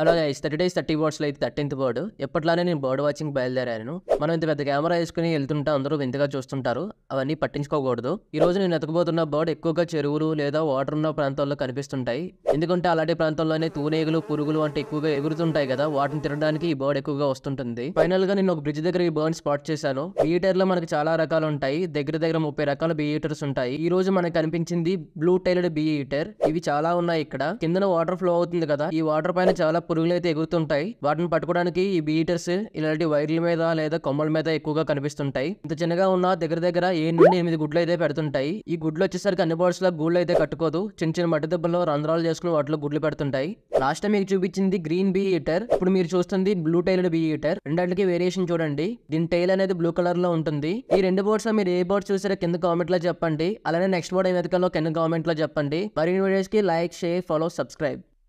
hello guys thirty days thirty బర్డ్స్లో అయితే thirteenth bird ఎప్పట్లానే నేను బర్డ్ వాచింగ్ బయలుదేరాను మనం ఇంత పెద్ద కెమెరా వేసుకుని వెళ్తుంటే అందరూ వింతగా చూస్తుంటారు అవన్నీ పట్టించుకోకూడదు ఈ రోజు నేను ఎతకబోతున్న బర్డ్ ఎక్కువగా చెరువులు లేదా వాటర్ ఉన్న ప్రాంతాల్లో కనిపిస్తుంటాయి ఎందుకంటే అలాంటి ప్రాంతంలోనే తూనేగులు పురుగులు అంటే ఎక్కువగా ఎగురుతుంటాయి కదా వాటిని తినడానికి ఈ బర్డ్ ఎక్కువగా వస్తుంటుంది ఫైనల్ గా నేను ఒక బ్రిడ్జ్ దగ్గర ఈ బర్డ్ స్పాట్ చేశాను బిఈటర్ లో మనకి చాలా రకాలు ఉంటాయి దగ్గర దగ్గర ముప్పై రకాల బియేటర్స్ ఉంటాయి ఈ రోజు మనకు కనిపించింది బ్లూ టైలెడ్ బియేటర్ ఇవి చాలా ఉన్నాయి ఇక్కడ కిందన వాటర్ ఫ్లో అవుతుంది కదా ఈ వాటర్ పైన చాలా పురుగులు అయితే ఎగురుతుంటాయి వాటిని పట్టుకోవడానికి ఈ బీటర్స్ ఇలాంటి వైర్ల మీద లేదా కొమ్మల మీద ఎక్కువగా కనిపిస్తుంటాయి ఇంత చిన్నగా ఉన్న దగ్గర దగ్గర ఏ నుండి ఎనిమిది గుడ్లు అయితే పెడుతుంటాయి ఈ గుడ్లు వచ్చేసరికి అన్ని బర్డ్స్ లో గూళ్ళు అయితే కట్టుకోదు చిన్న చిన్న మట్టి దెబ్బల్లో రంధ్రాలు చేసుకుని వాటిలో గుడ్లు పెడుతుంటాయి లాస్ట్ టైం మీకు చూపించింది గ్రీన్ బీ ఈటర్ ఇప్పుడు మీరు చూస్తుంది బ్లూ టైల్డ్ బీ ఈటర్ రెండింటికి వేరియేషన్ చూడండి దీని టైల్ అనేది బ్లూ కలర్ లో ఉంటుంది ఈ రెండు బోర్డ్స్ లో మీరు ఏ బోర్డ్ చూసారో కింద కామెంట్ లో చెప్పండి అలానే నెక్స్ట్ బోర్డ్ ఏ కింద కామెంట్ లో చెప్పండి మరిన్ని వీడియోస్ కి లైక్ షేర్ ఫాలో సబ్స్క్రైబ్